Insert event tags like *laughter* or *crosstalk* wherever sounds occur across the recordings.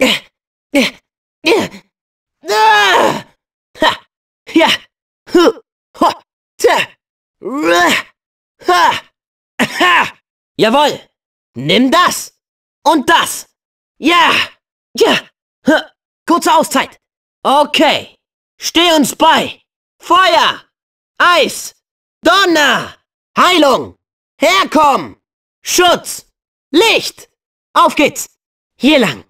Ja. Jawohl. Nimm das. Und das. Ja. Ja. Kurze Auszeit. Okay. Steh uns bei. Feuer. Eis. Donner. Heilung. Herkommen. Schutz. Licht. Auf geht's. Hier lang.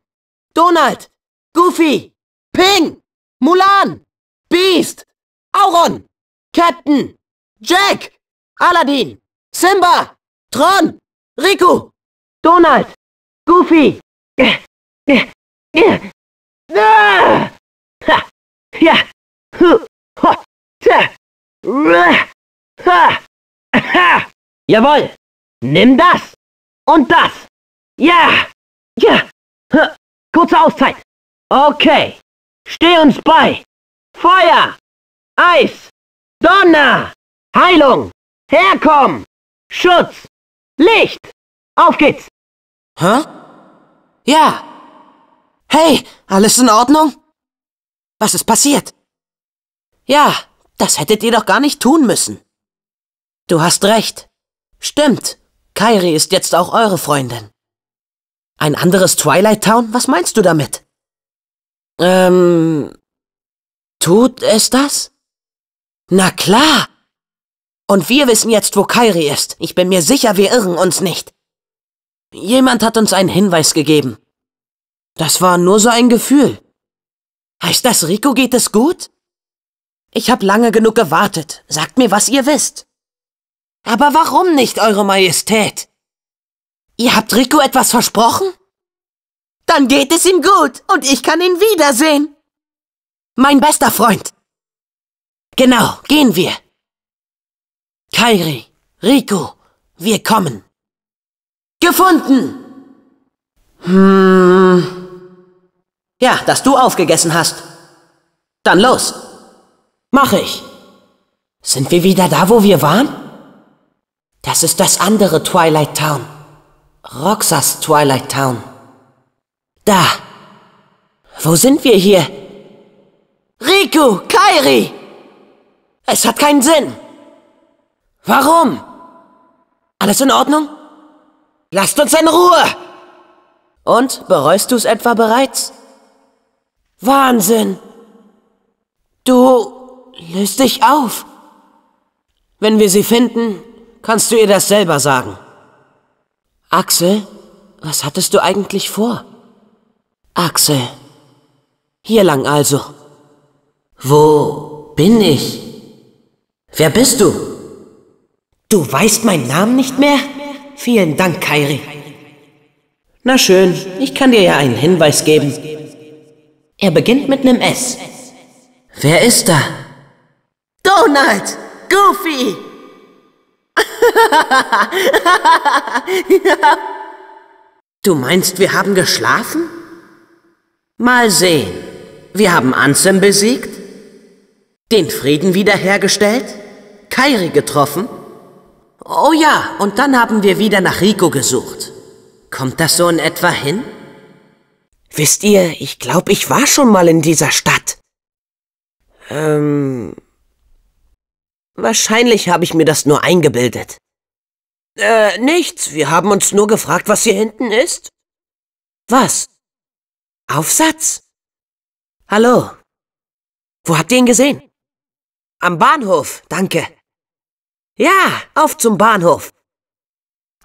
Donald, Goofy, Ping, Mulan, Beast, Auron, Captain, Jack, Aladdin, Simba, Tron, Riku, Donald, Goofy. Ja, ja, ja. Ah! Ha! Ja! Hu! Ha! Tja! Ha! Ha! Jawohl! Nimm das! Und das! Ja! Ja! Ha! Kurze Auszeit. Okay. Steh uns bei. Feuer. Eis. Donner. Heilung. Herkommen. Schutz. Licht. Auf geht's. Hä? Ja. Hey, alles in Ordnung? Was ist passiert? Ja, das hättet ihr doch gar nicht tun müssen. Du hast recht. Stimmt. Kairi ist jetzt auch eure Freundin. Ein anderes Twilight Town? Was meinst du damit? Ähm. Tut es das? Na klar! Und wir wissen jetzt, wo Kairi ist. Ich bin mir sicher, wir irren uns nicht. Jemand hat uns einen Hinweis gegeben. Das war nur so ein Gefühl. Heißt das, Rico geht es gut? Ich hab lange genug gewartet. Sagt mir, was ihr wisst. Aber warum nicht, Eure Majestät? Ihr habt Rico etwas versprochen? Dann geht es ihm gut und ich kann ihn wiedersehen. Mein bester Freund. Genau, gehen wir. Kairi, Rico, wir kommen. Gefunden! Hm. Ja, dass du aufgegessen hast. Dann los. Mach ich. Sind wir wieder da, wo wir waren? Das ist das andere Twilight Town. Roxas Twilight Town. Da! Wo sind wir hier? Riku, Kairi! Es hat keinen Sinn! Warum? Alles in Ordnung? Lasst uns in Ruhe! Und bereust du es etwa bereits? Wahnsinn! Du löst dich auf! Wenn wir sie finden, kannst du ihr das selber sagen. Axel, was hattest du eigentlich vor? Axel. Hier lang also. Wo bin ich? Wer bist du? Du weißt meinen Namen nicht mehr? Vielen Dank, Kairi. Na schön, ich kann dir ja einen Hinweis geben. Er beginnt mit einem S. Wer ist da? Donald! Goofy! *laughs* Du meinst, wir haben geschlafen? Mal sehen. Wir haben Ansem besiegt, den Frieden wiederhergestellt, Kairi getroffen. Oh ja, und dann haben wir wieder nach Rico gesucht. Kommt das so in etwa hin? Wisst ihr, ich glaube, ich war schon mal in dieser Stadt. Ähm, Wahrscheinlich habe ich mir das nur eingebildet. Äh, nichts. Wir haben uns nur gefragt, was hier hinten ist. Was? Aufsatz? Hallo. Wo habt ihr ihn gesehen? Am Bahnhof, danke. Ja, auf zum Bahnhof.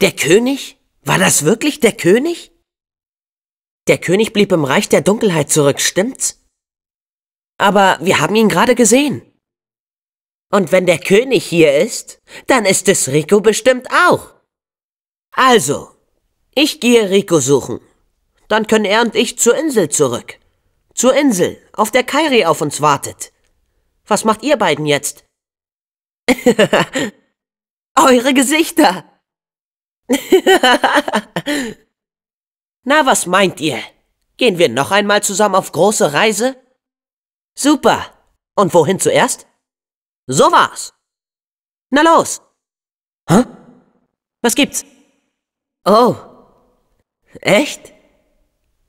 Der König? War das wirklich der König? Der König blieb im Reich der Dunkelheit zurück, stimmt's? Aber wir haben ihn gerade gesehen. Und wenn der König hier ist, dann ist es Rico bestimmt auch. Also, ich gehe Rico suchen. Dann können er und ich zur Insel zurück. Zur Insel, auf der Kairi auf uns wartet. Was macht ihr beiden jetzt? *laughs* Eure Gesichter! *laughs* Na, was meint ihr? Gehen wir noch einmal zusammen auf große Reise? Super! Und wohin zuerst? So war's. Na los. Hä? Was gibt's? Oh. Echt?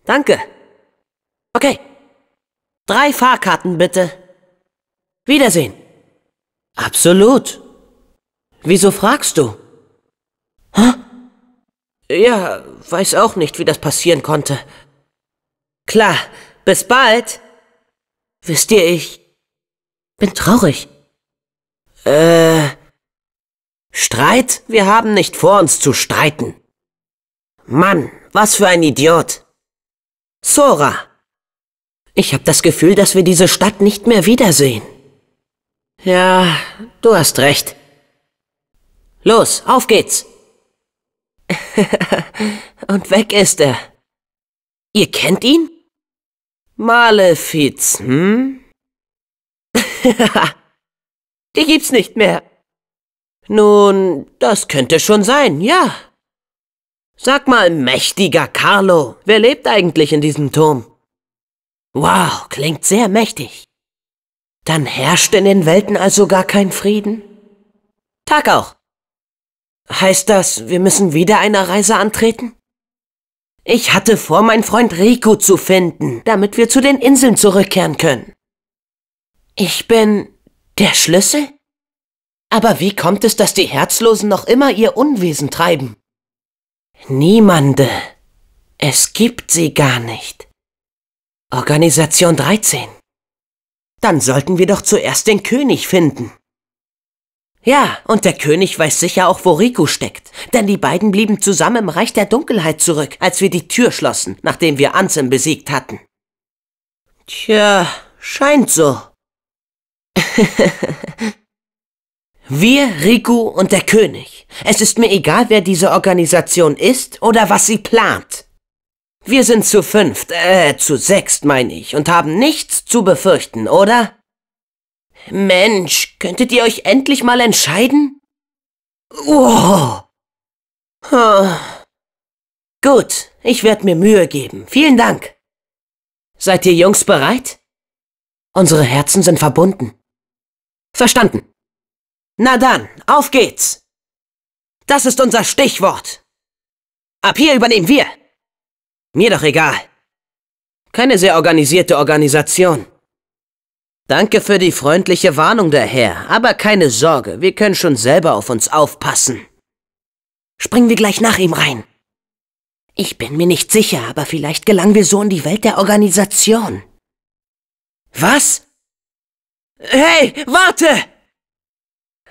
Danke. Okay. Drei Fahrkarten bitte. Wiedersehen. Absolut. Wieso fragst du? Hä? Ja, weiß auch nicht, wie das passieren konnte. Klar, bis bald. Wisst ihr, ich bin traurig. Äh. Streit? Wir haben nicht vor, uns zu streiten. Mann, was für ein Idiot. Sora. Ich habe das Gefühl, dass wir diese Stadt nicht mehr wiedersehen. Ja, du hast recht. Los, auf geht's. *laughs* Und weg ist er. Ihr kennt ihn? Malefiz, hm? *laughs* Die gibt's nicht mehr. Nun, das könnte schon sein, ja. Sag mal, mächtiger Carlo, wer lebt eigentlich in diesem Turm? Wow, klingt sehr mächtig. Dann herrscht in den Welten also gar kein Frieden? Tag auch. Heißt das, wir müssen wieder eine Reise antreten? Ich hatte vor, meinen Freund Rico zu finden, damit wir zu den Inseln zurückkehren können. Ich bin der Schlüssel? Aber wie kommt es, dass die Herzlosen noch immer ihr Unwesen treiben? Niemande. Es gibt sie gar nicht. Organisation 13. Dann sollten wir doch zuerst den König finden. Ja, und der König weiß sicher auch, wo Rico steckt, denn die beiden blieben zusammen im Reich der Dunkelheit zurück, als wir die Tür schlossen, nachdem wir Anzim besiegt hatten. Tja, scheint so. *laughs* Wir, Riku und der König. Es ist mir egal, wer diese Organisation ist oder was sie plant. Wir sind zu fünft, äh, zu sechst meine ich, und haben nichts zu befürchten, oder? Mensch, könntet ihr euch endlich mal entscheiden? Oh. Huh. Gut, ich werde mir Mühe geben. Vielen Dank. Seid ihr Jungs bereit? Unsere Herzen sind verbunden. Verstanden. Na dann, auf geht's. Das ist unser Stichwort. Ab hier übernehmen wir. Mir doch egal. Keine sehr organisierte Organisation. Danke für die freundliche Warnung, der Herr, aber keine Sorge, wir können schon selber auf uns aufpassen. Springen wir gleich nach ihm rein. Ich bin mir nicht sicher, aber vielleicht gelangen wir so in die Welt der Organisation. Was? Hey, warte!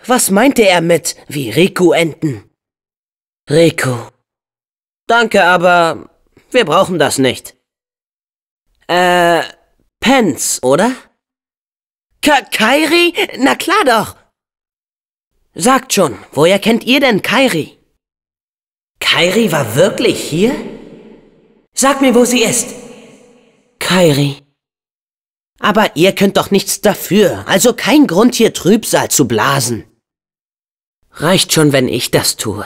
Was meinte er mit, wie Riku enden? Riku. Danke, aber wir brauchen das nicht. Äh, Pence, oder? Ka Kairi? Na klar doch. Sagt schon, woher kennt ihr denn Kairi? Kairi war wirklich hier? Sag mir, wo sie ist. Kairi. Aber ihr könnt doch nichts dafür, also kein Grund hier Trübsal zu blasen. Reicht schon, wenn ich das tue.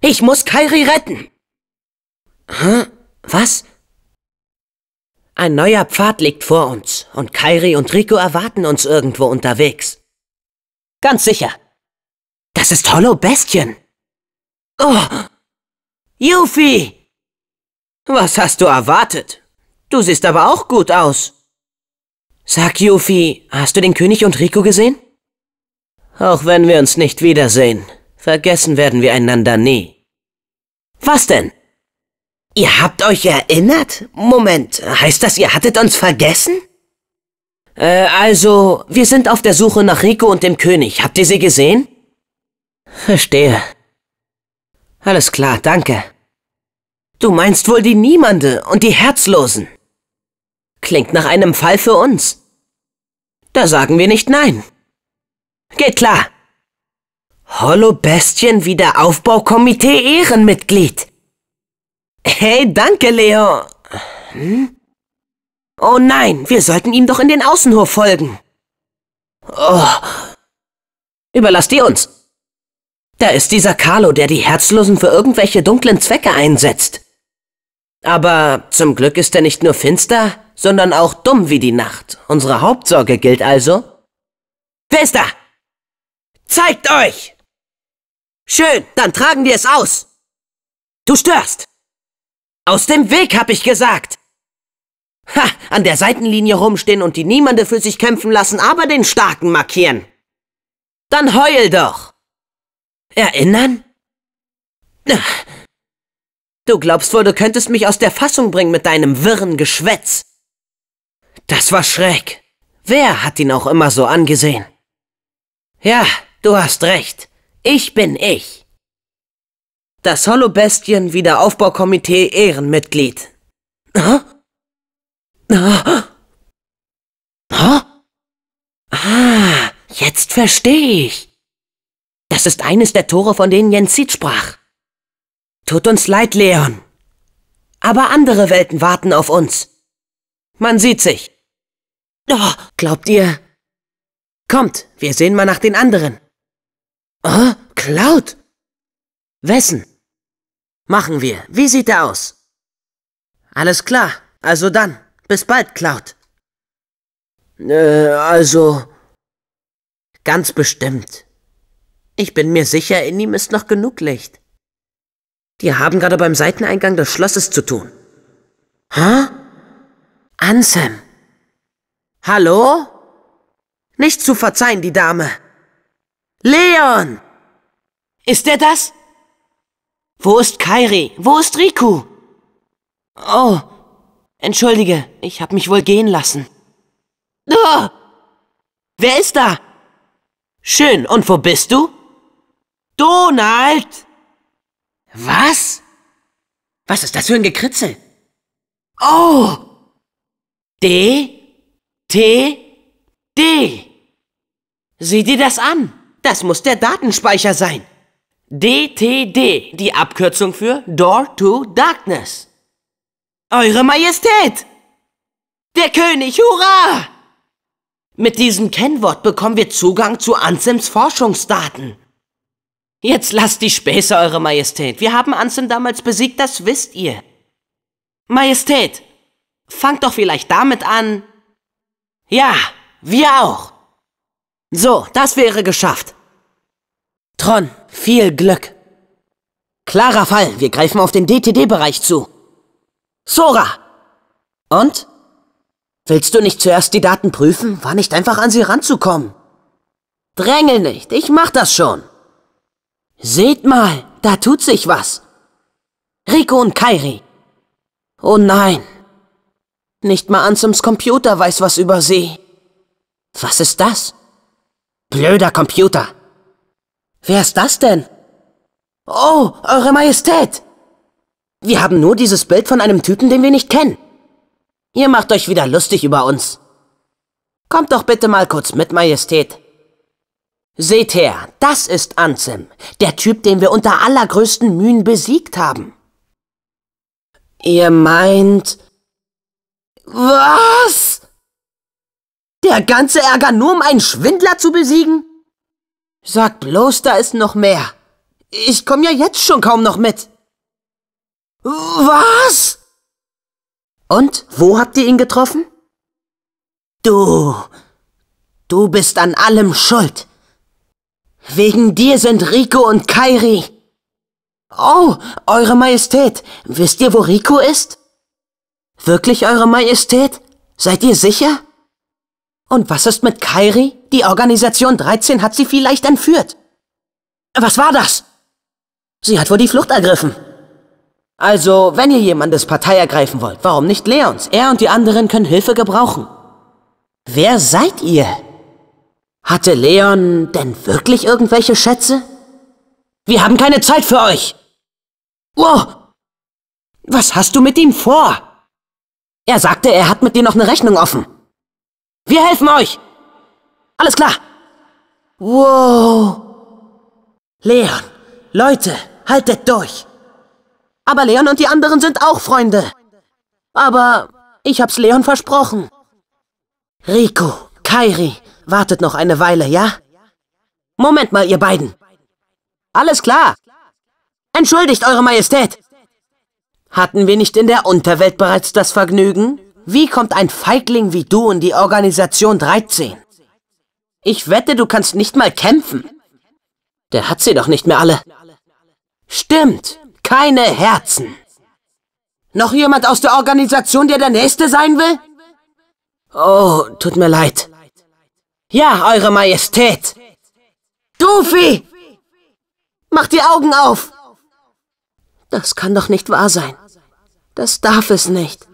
Ich muss Kairi retten. Hä? Was? Ein neuer Pfad liegt vor uns und Kairi und Rico erwarten uns irgendwo unterwegs. Ganz sicher. Das ist Hollow Bestien. Oh! Yuffie! Was hast du erwartet? Du siehst aber auch gut aus. Sag, Yuffie, hast du den König und Rico gesehen? Auch wenn wir uns nicht wiedersehen, vergessen werden wir einander nie. Was denn? Ihr habt euch erinnert? Moment, heißt das, ihr hattet uns vergessen? Äh, also, wir sind auf der Suche nach Rico und dem König. Habt ihr sie gesehen? Verstehe. Alles klar, danke. Du meinst wohl die Niemande und die Herzlosen. Klingt nach einem Fall für uns. Da sagen wir nicht nein. Geht klar. Hollow Bestien Aufbaukomitee Ehrenmitglied. Hey, danke, Leo. Hm? Oh nein, wir sollten ihm doch in den Außenhof folgen. Oh. Überlasst ihr uns. Da ist dieser Carlo, der die Herzlosen für irgendwelche dunklen Zwecke einsetzt. Aber zum Glück ist er nicht nur finster, sondern auch dumm wie die Nacht. Unsere Hauptsorge gilt also. Wer ist da? Zeigt euch! Schön, dann tragen wir es aus. Du störst! Aus dem Weg, hab ich gesagt! Ha, an der Seitenlinie rumstehen und die Niemande für sich kämpfen lassen, aber den Starken markieren. Dann heul doch! Erinnern? Du glaubst wohl, du könntest mich aus der Fassung bringen mit deinem wirren Geschwätz. Das war schräg. Wer hat ihn auch immer so angesehen? Ja, du hast recht. Ich bin ich. Das Holobestien Wiederaufbaukomitee Ehrenmitglied. Huh? Huh? Huh? Ah, jetzt verstehe ich. Das ist eines der Tore, von denen Jens Sied sprach. Tut uns leid, Leon. Aber andere Welten warten auf uns. Man sieht sich. Oh, glaubt ihr? Kommt, wir sehen mal nach den anderen. Oh, Cloud! Wessen? Machen wir. Wie sieht er aus? Alles klar. Also dann. Bis bald, Cloud. Äh, also. Ganz bestimmt. Ich bin mir sicher, in ihm ist noch genug Licht. Die haben gerade beim Seiteneingang des Schlosses zu tun. Hä? Ansem. Hallo? Nicht zu verzeihen, die Dame. Leon! Ist er das? Wo ist Kairi? Wo ist Riku? Oh, entschuldige, ich hab mich wohl gehen lassen. Oh, wer ist da? Schön, und wo bist du? Donald! Was? Was ist das für ein Gekritzel? Oh! D, T, D. Sieh dir das an. Das muss der Datenspeicher sein. DTD, die Abkürzung für Door to Darkness. Eure Majestät! Der König, hurra! Mit diesem Kennwort bekommen wir Zugang zu Ansems Forschungsdaten. Jetzt lasst die Späße, Eure Majestät. Wir haben Ansem damals besiegt, das wisst ihr. Majestät, fangt doch vielleicht damit an. Ja, wir auch. So, das wäre geschafft. Tron, viel Glück. Klarer Fall, wir greifen auf den DTD-Bereich zu. Sora! Und? Willst du nicht zuerst die Daten prüfen? War nicht einfach an sie ranzukommen. Drängel nicht, ich mach das schon. Seht mal, da tut sich was. Rico und Kairi. Oh nein. Nicht mal Ansems Computer weiß was über sie. Was ist das? Blöder Computer. Wer ist das denn? Oh, Eure Majestät! Wir haben nur dieses Bild von einem Typen, den wir nicht kennen. Ihr macht euch wieder lustig über uns. Kommt doch bitte mal kurz mit, Majestät. Seht her, das ist Anzim, der Typ, den wir unter allergrößten Mühen besiegt haben. Ihr meint... Was? Der ganze Ärger nur um einen Schwindler zu besiegen? Sag bloß, da ist noch mehr. Ich komm ja jetzt schon kaum noch mit. Was? Und wo habt ihr ihn getroffen? Du. Du bist an allem schuld. Wegen dir sind Rico und Kairi. Oh, Eure Majestät, wisst ihr, wo Rico ist? Wirklich, Eure Majestät? Seid ihr sicher? Und was ist mit Kairi? Die Organisation 13 hat sie vielleicht entführt. Was war das? Sie hat wohl die Flucht ergriffen. Also, wenn ihr jemandes Partei ergreifen wollt, warum nicht Leons? Er und die anderen können Hilfe gebrauchen. Wer seid ihr? Hatte Leon denn wirklich irgendwelche Schätze? Wir haben keine Zeit für euch! Oh! Was hast du mit ihm vor? Er sagte, er hat mit dir noch eine Rechnung offen. Wir helfen euch! Alles klar! Wow! Leon, Leute, haltet durch! Aber Leon und die anderen sind auch Freunde. Aber ich hab's Leon versprochen. Rico, Kairi, Wartet noch eine Weile, ja? Moment mal, ihr beiden. Alles klar. Entschuldigt, Eure Majestät. Hatten wir nicht in der Unterwelt bereits das Vergnügen? Wie kommt ein Feigling wie du in die Organisation 13? Ich wette, du kannst nicht mal kämpfen. Der hat sie doch nicht mehr alle. Stimmt, keine Herzen. Noch jemand aus der Organisation, der der Nächste sein will? Oh, tut mir leid. Ja, Eure Majestät! Dufi! Mach die Augen auf! Das kann doch nicht wahr sein. Das darf es nicht.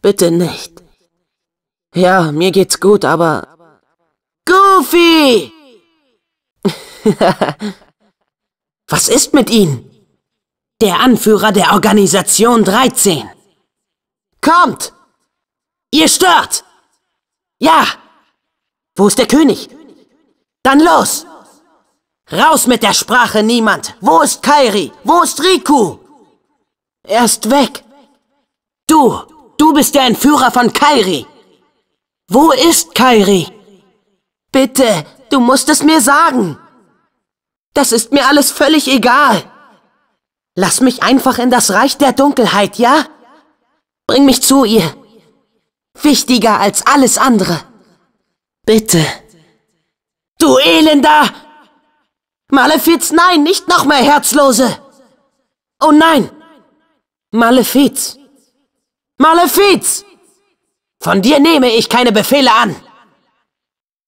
Bitte nicht. Ja, mir geht's gut, aber... Goofy! *laughs* Was ist mit Ihnen? Der Anführer der Organisation 13. Kommt! Ihr stört! Ja! Wo ist der König? Dann los! Raus mit der Sprache, niemand! Wo ist Kairi? Wo ist Riku? Er ist weg! Du! Du bist der Entführer von Kairi! Wo ist Kairi? Bitte, du musst es mir sagen! Das ist mir alles völlig egal! Lass mich einfach in das Reich der Dunkelheit, ja? Bring mich zu ihr! Wichtiger als alles andere! Bitte. Du Elender! Malefiz, nein, nicht noch mehr Herzlose! Oh nein! Malefiz! Malefiz! Von dir nehme ich keine Befehle an!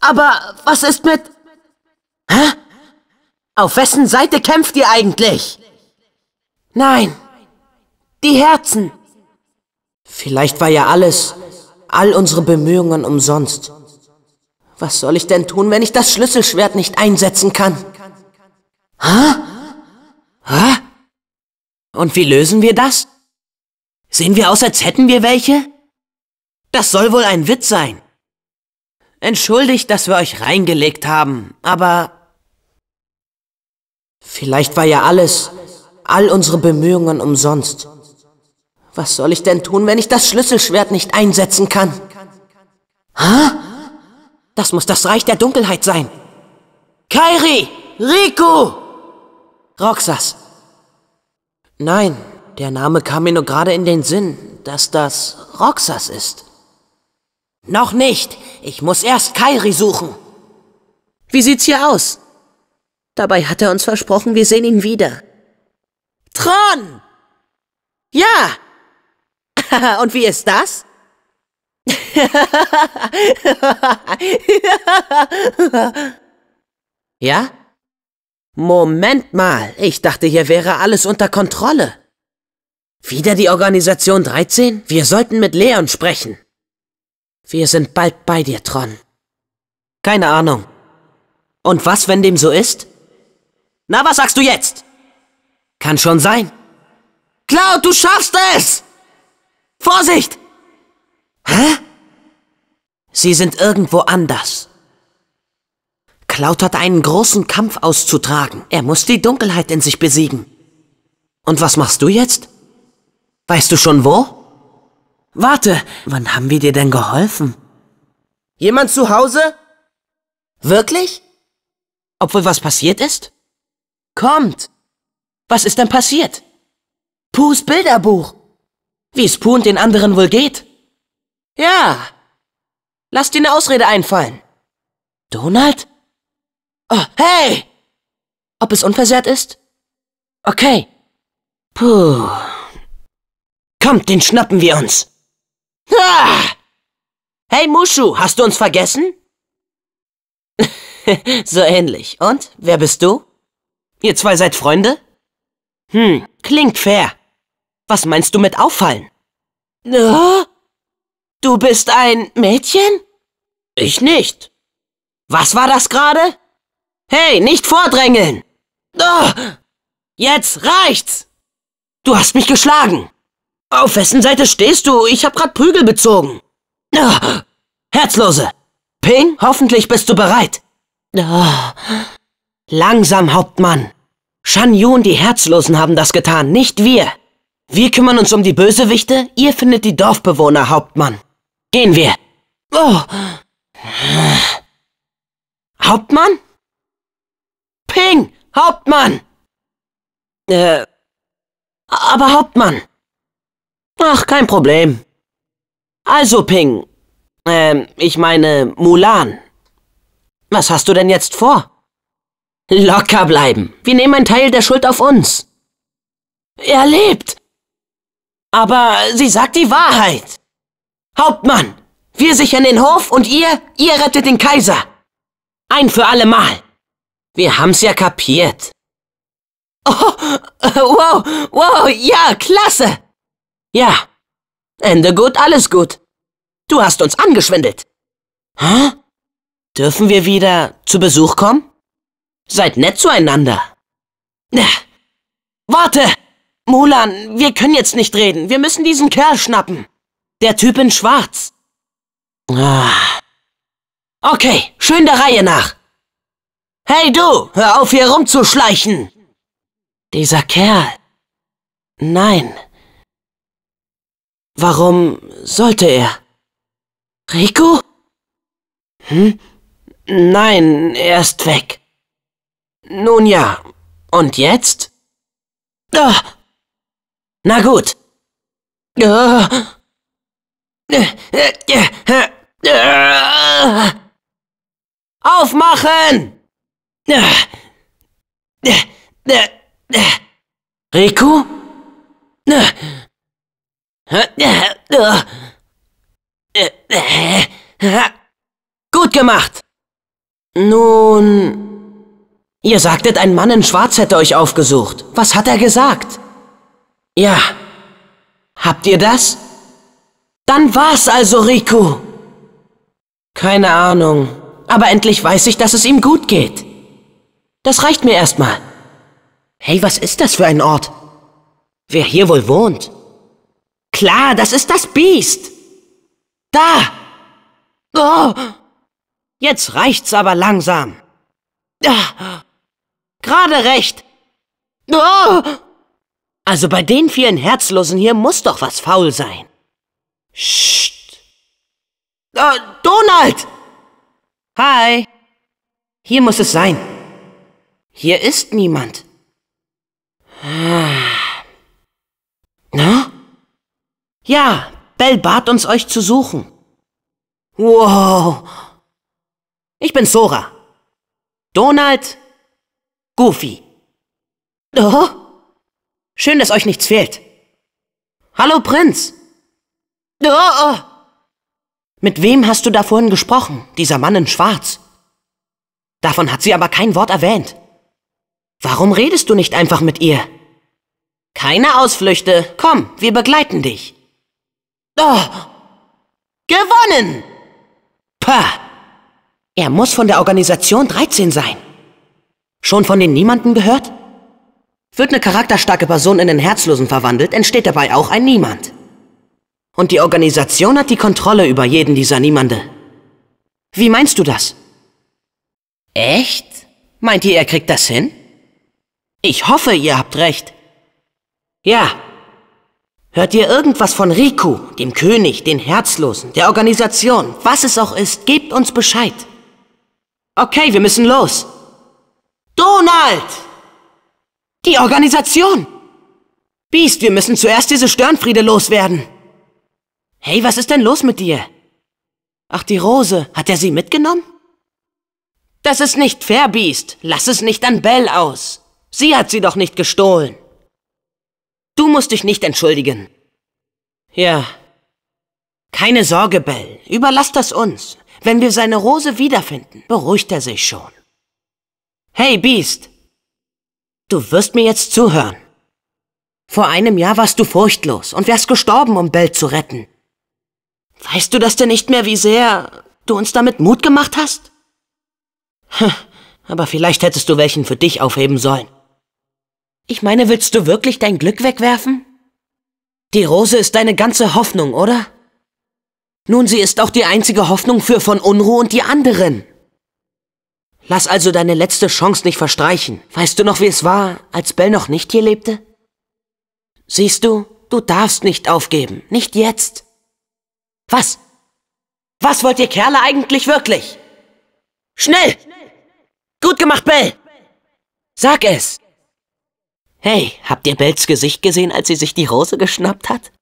Aber was ist mit... Hä? Auf wessen Seite kämpft ihr eigentlich? Nein, die Herzen. Vielleicht war ja alles, all unsere Bemühungen umsonst. Was soll ich denn tun, wenn ich das Schlüsselschwert nicht einsetzen kann? Hä? Hä? Und wie lösen wir das? Sehen wir aus, als hätten wir welche? Das soll wohl ein Witz sein. Entschuldigt, dass wir euch reingelegt haben, aber... Vielleicht war ja alles, all unsere Bemühungen umsonst. Was soll ich denn tun, wenn ich das Schlüsselschwert nicht einsetzen kann? Hä? Das muss das Reich der Dunkelheit sein. Kairi! Riku! Roxas. Nein, der Name kam mir nur gerade in den Sinn, dass das Roxas ist. Noch nicht. Ich muss erst Kairi suchen. Wie sieht's hier aus? Dabei hat er uns versprochen, wir sehen ihn wieder. Tron! Ja! *laughs* Und wie ist das? ja? Moment mal, ich dachte, hier wäre alles unter Kontrolle. Wieder die Organisation 13? Wir sollten mit Leon sprechen. Wir sind bald bei dir, Tron. Keine Ahnung. Und was, wenn dem so ist? Na, was sagst du jetzt? Kann schon sein. Cloud, du schaffst es! Vorsicht! Hä? Sie sind irgendwo anders. Cloud hat einen großen Kampf auszutragen. Er muss die Dunkelheit in sich besiegen. Und was machst du jetzt? Weißt du schon wo? Warte, wann haben wir dir denn geholfen? Jemand zu Hause? Wirklich? Obwohl was passiert ist? Kommt! Was ist denn passiert? Puhs Bilderbuch! Wie es Puh und den anderen wohl geht? Ja. Lass dir eine Ausrede einfallen. Donald? Oh, hey! Ob es unversehrt ist? Okay. Puh. Kommt, den schnappen wir uns. Ah! Hey Mushu, hast du uns vergessen? *laughs* so ähnlich. Und? Wer bist du? Ihr zwei seid Freunde? Hm, klingt fair. Was meinst du mit auffallen? Oh? Du bist ein Mädchen? Ich nicht. Was war das gerade? Hey, nicht vordrängeln! Oh, jetzt reicht's! Du hast mich geschlagen! Auf wessen Seite stehst du? Ich hab grad Prügel bezogen. Oh, Herzlose! Ping, hoffentlich bist du bereit. Oh, langsam, Hauptmann. Shan Yun, die Herzlosen haben das getan, nicht wir. Wir kümmern uns um die Bösewichte, ihr findet die Dorfbewohner, Hauptmann. Gehen wir. Oh. Hauptmann? Ping, Hauptmann! Äh, aber Hauptmann. Ach, kein Problem. Also, Ping. Ähm, ich meine, Mulan. Was hast du denn jetzt vor? Locker bleiben. Wir nehmen einen Teil der Schuld auf uns. Er lebt. Aber sie sagt die Wahrheit. Hauptmann, wir sichern den Hof und ihr, ihr rettet den Kaiser. Ein für alle Mal. Wir haben's ja kapiert. Oh, äh, wow, wow, ja, klasse. Ja, Ende gut, alles gut. Du hast uns angeschwindelt. Hä? Dürfen wir wieder zu Besuch kommen? Seid nett zueinander. Na, Warte! Mulan, wir können jetzt nicht reden. Wir müssen diesen Kerl schnappen. Der Typ in Schwarz. Ah. Okay, schön der Reihe nach. Hey du, hör auf hier rumzuschleichen. Dieser Kerl. Nein. Warum sollte er? Rico? Hm? Nein, er ist weg. Nun ja, und jetzt? Ah. Na gut. Ah. Aufmachen! Rico? Gut gemacht! Nun... Ihr sagtet, ein Mann in Schwarz hätte euch aufgesucht. Was hat er gesagt? Ja. Habt ihr das? Dann war's also Riku. Keine Ahnung. Aber endlich weiß ich, dass es ihm gut geht. Das reicht mir erstmal. Hey, was ist das für ein Ort? Wer hier wohl wohnt? Klar, das ist das Biest. Da! Oh! Jetzt reicht's aber langsam. Ah, gerade recht. Oh! Also bei den vielen Herzlosen hier muss doch was faul sein. Scht! Äh, Donald! Hi! Hier muss es sein. Hier ist niemand. Ah. Na? Ja, Bell bat uns, euch zu suchen. Wow! Ich bin Sora. Donald Goofy. Oh? Schön, dass euch nichts fehlt. Hallo, Prinz. Oh, oh. Mit wem hast du da vorhin gesprochen, dieser Mann in Schwarz? Davon hat sie aber kein Wort erwähnt. Warum redest du nicht einfach mit ihr? Keine Ausflüchte. Komm, wir begleiten dich. Oh. Gewonnen! Pah! Er muss von der Organisation 13 sein. Schon von den Niemanden gehört? Wird eine charakterstarke Person in den Herzlosen verwandelt, entsteht dabei auch ein Niemand. Und die Organisation hat die Kontrolle über jeden dieser Niemande. Wie meinst du das? Echt? Meint ihr, er kriegt das hin? Ich hoffe, ihr habt recht. Ja. Hört ihr irgendwas von Riku, dem König, den Herzlosen, der Organisation, was es auch ist, gebt uns Bescheid. Okay, wir müssen los. Donald! Die Organisation! Beast, wir müssen zuerst diese Störnfriede loswerden. Hey, was ist denn los mit dir? Ach, die Rose, hat er sie mitgenommen? Das ist nicht fair, Beast. Lass es nicht an Belle aus. Sie hat sie doch nicht gestohlen. Du musst dich nicht entschuldigen. Ja. Keine Sorge, Belle. Überlass das uns. Wenn wir seine Rose wiederfinden, beruhigt er sich schon. Hey, Beast. Du wirst mir jetzt zuhören. Vor einem Jahr warst du furchtlos und wärst gestorben, um Belle zu retten. Weißt du das denn nicht mehr, wie sehr du uns damit Mut gemacht hast? Hm, aber vielleicht hättest du welchen für dich aufheben sollen. Ich meine, willst du wirklich dein Glück wegwerfen? Die Rose ist deine ganze Hoffnung, oder? Nun, sie ist auch die einzige Hoffnung für von Unruh und die anderen. Lass also deine letzte Chance nicht verstreichen. Weißt du noch, wie es war, als Bell noch nicht hier lebte? Siehst du, du darfst nicht aufgeben, nicht jetzt. Was? Was wollt ihr Kerle eigentlich wirklich? Schnell! Gut gemacht, Bell! Sag es! Hey, habt ihr Bells Gesicht gesehen, als sie sich die Rose geschnappt hat?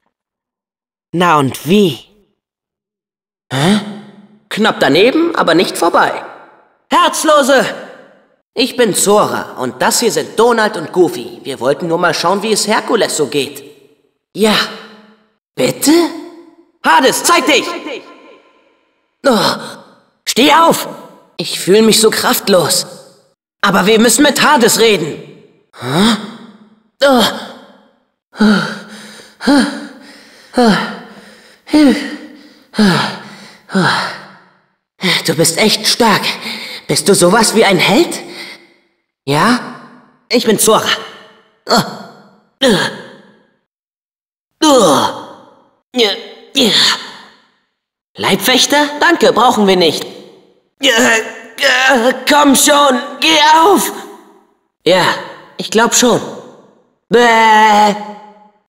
Na und wie? Hä? Knapp daneben, aber nicht vorbei. Herzlose! Ich bin Zora und das hier sind Donald und Goofy. Wir wollten nur mal schauen, wie es Herkules so geht. Ja. Bitte? Hades, zeig dich! Oh, steh auf! Ich fühle mich so kraftlos. Aber wir müssen mit Hades reden. Huh? Oh. Du bist echt stark. Bist du sowas wie ein Held? Ja? Ich bin Zora. Oh. Oh. Oh. Leibwächter? Danke, brauchen wir nicht. komm schon, geh auf! Ja, ich glaub schon. Bäh.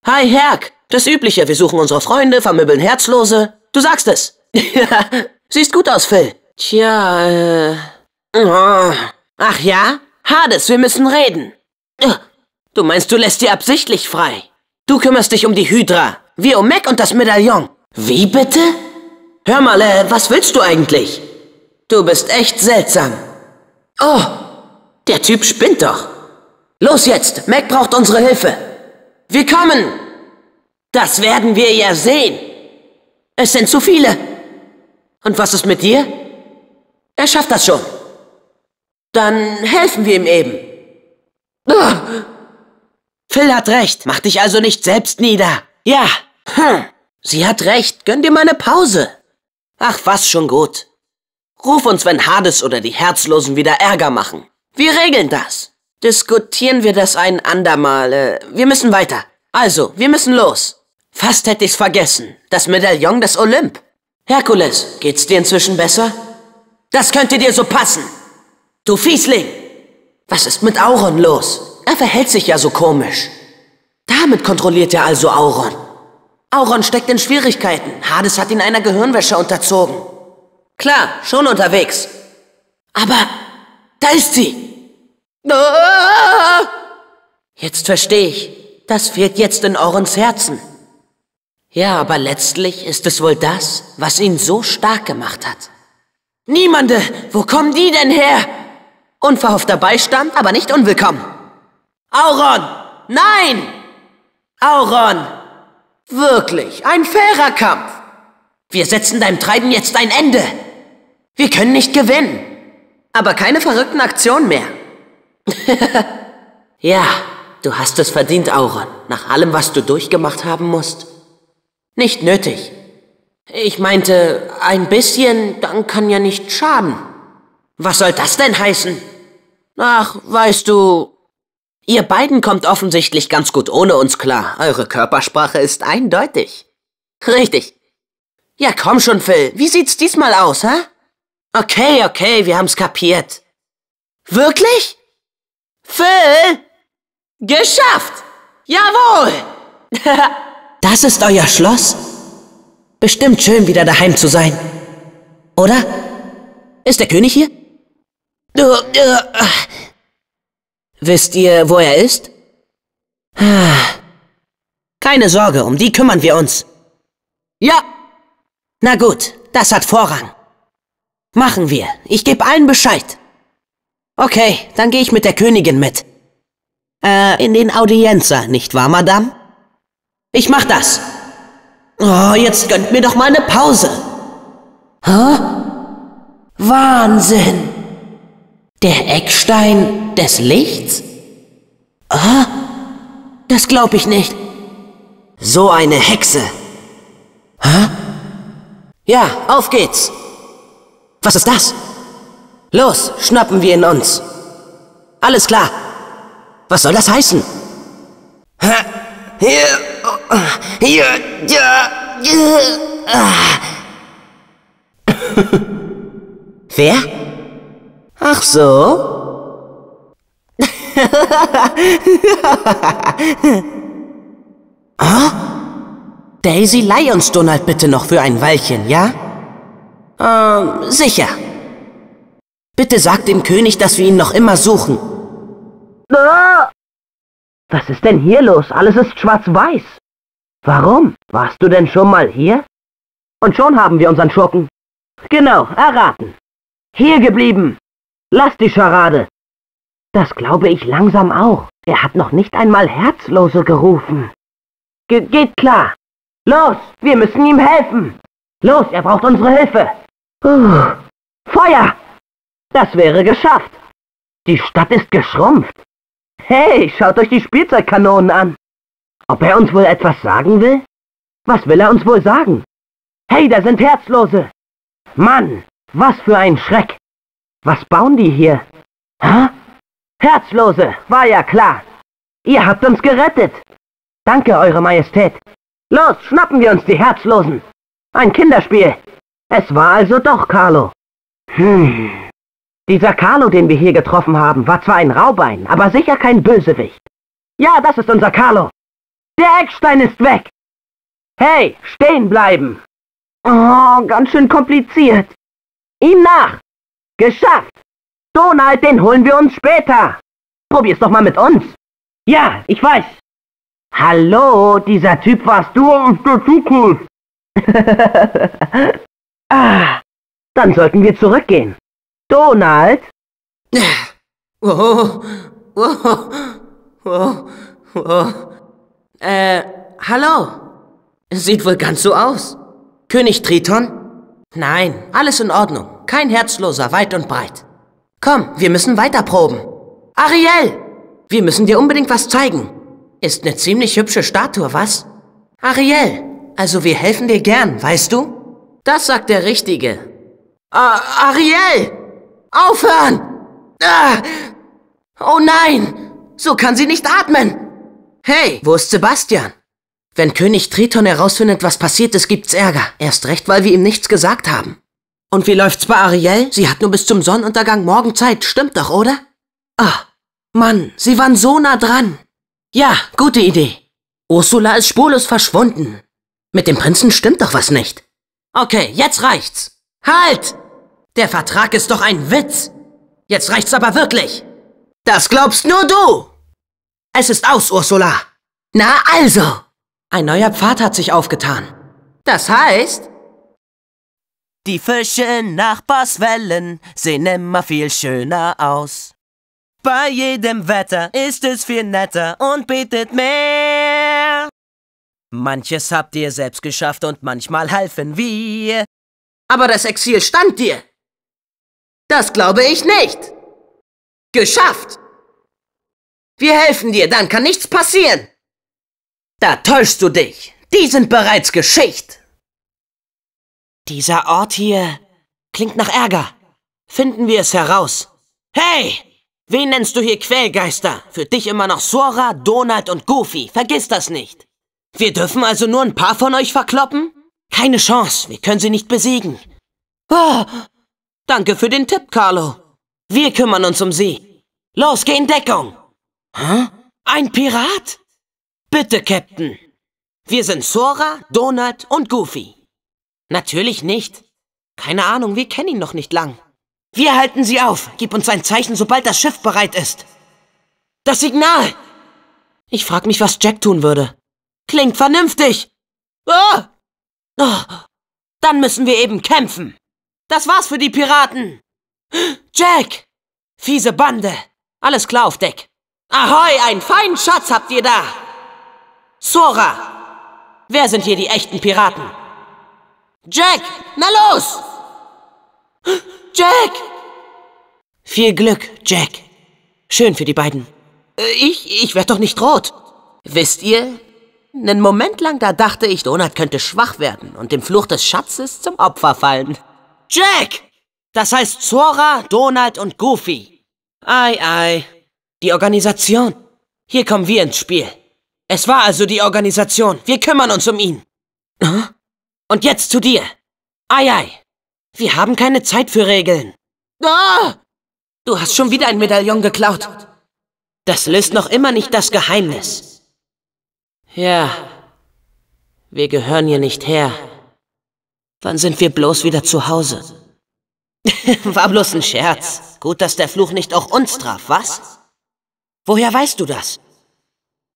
Hi, Herk. Das Übliche, wir suchen unsere Freunde, vermöbeln Herzlose. Du sagst es. Siehst gut aus, Phil. Tja, äh... Ach ja? Hades, wir müssen reden. Äh, du meinst, du lässt sie absichtlich frei. Du kümmerst dich um die Hydra, wir um Mac und das Medaillon. Wie bitte? Hör mal, äh, was willst du eigentlich? Du bist echt seltsam. Oh, der Typ spinnt doch. Los jetzt, Mac braucht unsere Hilfe. Wir kommen. Das werden wir ja sehen. Es sind zu viele. Und was ist mit dir? Er schafft das schon. Dann helfen wir ihm eben. Oh. Phil hat recht. Mach dich also nicht selbst nieder. Ja. Hm. Sie hat recht, gönn dir meine Pause. Ach was, schon gut. Ruf uns, wenn Hades oder die Herzlosen wieder Ärger machen. Wir regeln das. Diskutieren wir das ein andermal. Äh, wir müssen weiter. Also, wir müssen los. Fast hätte ich's vergessen. Das Medaillon des Olymp. Herkules, geht's dir inzwischen besser? Das könnte dir so passen. Du Fiesling! Was ist mit Auron los? Er verhält sich ja so komisch. Damit kontrolliert er also Auron. Auron steckt in Schwierigkeiten. Hades hat ihn einer Gehirnwäsche unterzogen. Klar, schon unterwegs. Aber da ist sie. Ah! Jetzt verstehe ich. Das fehlt jetzt in Aurons Herzen. Ja, aber letztlich ist es wohl das, was ihn so stark gemacht hat. Niemande! Wo kommen die denn her? Unverhoffter Beistand, aber nicht unwillkommen. Auron! Nein! Auron! Wirklich, ein fairer Kampf. Wir setzen deinem Treiben jetzt ein Ende. Wir können nicht gewinnen. Aber keine verrückten Aktionen mehr. *laughs* ja, du hast es verdient, Auron. Nach allem, was du durchgemacht haben musst. Nicht nötig. Ich meinte, ein bisschen, dann kann ja nicht schaden. Was soll das denn heißen? Ach, weißt du, Ihr beiden kommt offensichtlich ganz gut ohne uns klar. Eure Körpersprache ist eindeutig. Richtig. Ja, komm schon, Phil. Wie sieht's diesmal aus, hä? Okay, okay, wir haben's kapiert. Wirklich? Phil? Geschafft! Jawohl! *laughs* das ist euer Schloss? Bestimmt schön, wieder daheim zu sein. Oder? Ist der König hier? Du, du, äh, Wisst ihr, wo er ist? Keine Sorge, um die kümmern wir uns. Ja. Na gut, das hat Vorrang. Machen wir. Ich gebe allen Bescheid. Okay, dann gehe ich mit der Königin mit. Äh, in den Audienza, nicht wahr, Madame? Ich mach das. Oh, jetzt gönnt mir doch mal eine Pause. Hä? Huh? Wahnsinn. Der Eckstein des Lichts? Ah, das glaub ich nicht. So eine Hexe. Hä? Ja, auf geht's. Was ist das? Los, schnappen wir ihn uns. Alles klar. Was soll das heißen? Wer? Ach so ah? *laughs* Daisy, leih uns Donald bitte noch für ein Weilchen, ja? Ähm, sicher. Bitte sag dem König, dass wir ihn noch immer suchen. Was ist denn hier los? Alles ist schwarz-weiß. Warum? Warst du denn schon mal hier? Und schon haben wir unseren Schurken. Genau, erraten. Hier geblieben. Lass die Scharade. Das glaube ich langsam auch. Er hat noch nicht einmal Herzlose gerufen. Ge geht klar. Los, wir müssen ihm helfen. Los, er braucht unsere Hilfe. Puh. Feuer! Das wäre geschafft. Die Stadt ist geschrumpft. Hey, schaut euch die Spielzeugkanonen an. Ob er uns wohl etwas sagen will? Was will er uns wohl sagen? Hey, da sind Herzlose. Mann, was für ein Schreck. Was bauen die hier? Hä? Herzlose, war ja klar. Ihr habt uns gerettet. Danke, Eure Majestät. Los, schnappen wir uns die Herzlosen. Ein Kinderspiel. Es war also doch Carlo. Hm. Dieser Carlo, den wir hier getroffen haben, war zwar ein Raubein, aber sicher kein Bösewicht. Ja, das ist unser Carlo. Der Eckstein ist weg. Hey, stehen bleiben. Oh, ganz schön kompliziert. Ihm nach. Geschafft. Donald, den holen wir uns später. Probier's doch mal mit uns. Ja, ich weiß. Hallo, dieser Typ warst du aus der Zukunft. *laughs* ah, dann sollten wir zurückgehen. Donald? Wow, wow, wow, wow. Äh, hallo. Sieht wohl ganz so aus. König Triton? Nein, alles in Ordnung. Kein Herzloser, weit und breit. Komm, wir müssen weiterproben. Ariel! Wir müssen dir unbedingt was zeigen. Ist eine ziemlich hübsche Statue, was? Ariel, also wir helfen dir gern, weißt du? Das sagt der Richtige. Ah, Ariel! Aufhören! Ah! Oh nein! So kann sie nicht atmen! Hey, wo ist Sebastian? Wenn König Triton herausfindet, was passiert ist, gibt's Ärger. Erst recht, weil wir ihm nichts gesagt haben. Und wie läuft's bei Ariel? Sie hat nur bis zum Sonnenuntergang morgen Zeit, stimmt doch, oder? Ah, Mann, sie waren so nah dran. Ja, gute Idee. Ursula ist spurlos verschwunden. Mit dem Prinzen stimmt doch was nicht. Okay, jetzt reicht's. Halt! Der Vertrag ist doch ein Witz. Jetzt reicht's aber wirklich. Das glaubst nur du. Es ist aus, Ursula. Na also. Ein neuer Pfad hat sich aufgetan. Das heißt, die Fische Nachbarswellen sehen immer viel schöner aus. Bei jedem Wetter ist es viel netter und bietet mehr. Manches habt ihr selbst geschafft und manchmal halfen wir. Aber das Exil stand dir. Das glaube ich nicht. Geschafft. Wir helfen dir, dann kann nichts passieren. Da täuschst du dich. Die sind bereits Geschicht. Dieser Ort hier klingt nach Ärger. Finden wir es heraus. Hey! Wen nennst du hier Quellgeister? Für dich immer noch Sora, Donald und Goofy. Vergiss das nicht. Wir dürfen also nur ein paar von euch verkloppen? Keine Chance, wir können sie nicht besiegen. Oh, danke für den Tipp, Carlo. Wir kümmern uns um sie. Los, geh in Deckung. Hä? Ein Pirat? Bitte, Captain. Wir sind Sora, Donald und Goofy. Natürlich nicht. Keine Ahnung, wir kennen ihn noch nicht lang. Wir halten sie auf. Gib uns ein Zeichen, sobald das Schiff bereit ist. Das Signal! Ich frag mich, was Jack tun würde. Klingt vernünftig. Ah! Oh, dann müssen wir eben kämpfen. Das war's für die Piraten. Jack! Fiese Bande! Alles klar auf Deck. Ahoi, einen feinen Schatz habt ihr da! Sora! Wer sind hier die echten Piraten? Jack, na los! Jack! Viel Glück, Jack. Schön für die beiden. Äh, ich, ich werd doch nicht rot. Wisst ihr, einen Moment lang da dachte ich, Donald könnte schwach werden und dem Fluch des Schatzes zum Opfer fallen. Jack! Das heißt Zora, Donald und Goofy. Ei, ei. Die Organisation. Hier kommen wir ins Spiel. Es war also die Organisation. Wir kümmern uns um ihn. Huh? Und jetzt zu dir. Ei, ei. Wir haben keine Zeit für Regeln. Ah! Du hast schon wieder ein Medaillon geklaut. Das löst noch immer nicht das Geheimnis. Ja. Wir gehören hier nicht her. Wann sind wir bloß wieder zu Hause? *laughs* War bloß ein Scherz. Gut, dass der Fluch nicht auch uns traf, was? Woher weißt du das?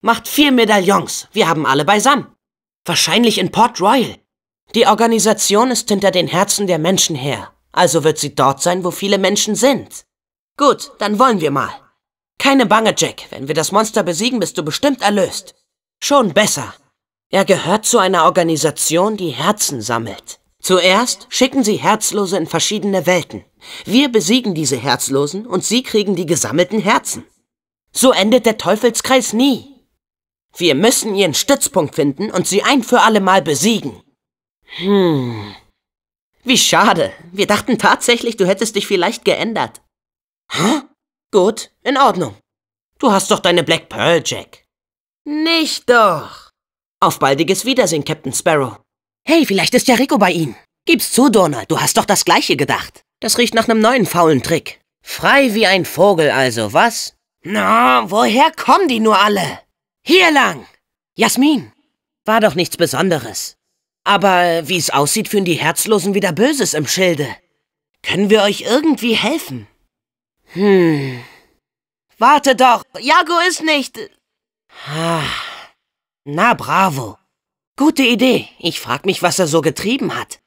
Macht vier Medaillons. Wir haben alle beisammen. Wahrscheinlich in Port Royal. Die Organisation ist hinter den Herzen der Menschen her, also wird sie dort sein, wo viele Menschen sind. Gut, dann wollen wir mal. Keine Bange, Jack, wenn wir das Monster besiegen, bist du bestimmt erlöst. Schon besser. Er gehört zu einer Organisation, die Herzen sammelt. Zuerst schicken sie Herzlose in verschiedene Welten. Wir besiegen diese Herzlosen und sie kriegen die gesammelten Herzen. So endet der Teufelskreis nie. Wir müssen ihren Stützpunkt finden und sie ein für alle Mal besiegen. Hm. Wie schade. Wir dachten tatsächlich, du hättest dich vielleicht geändert. Hä? Gut, in Ordnung. Du hast doch deine Black Pearl, Jack. Nicht doch. Auf baldiges Wiedersehen, Captain Sparrow. Hey, vielleicht ist ja Rico bei Ihnen. Gib's zu, Donald, du hast doch das Gleiche gedacht. Das riecht nach einem neuen faulen Trick. Frei wie ein Vogel also, was? Na, woher kommen die nur alle? Hier lang! Jasmin! War doch nichts Besonderes. Aber wie es aussieht, führen die Herzlosen wieder Böses im Schilde. Können wir euch irgendwie helfen? Hm. Warte doch, Jago ist nicht... Ah. Na, bravo. Gute Idee. Ich frag mich, was er so getrieben hat.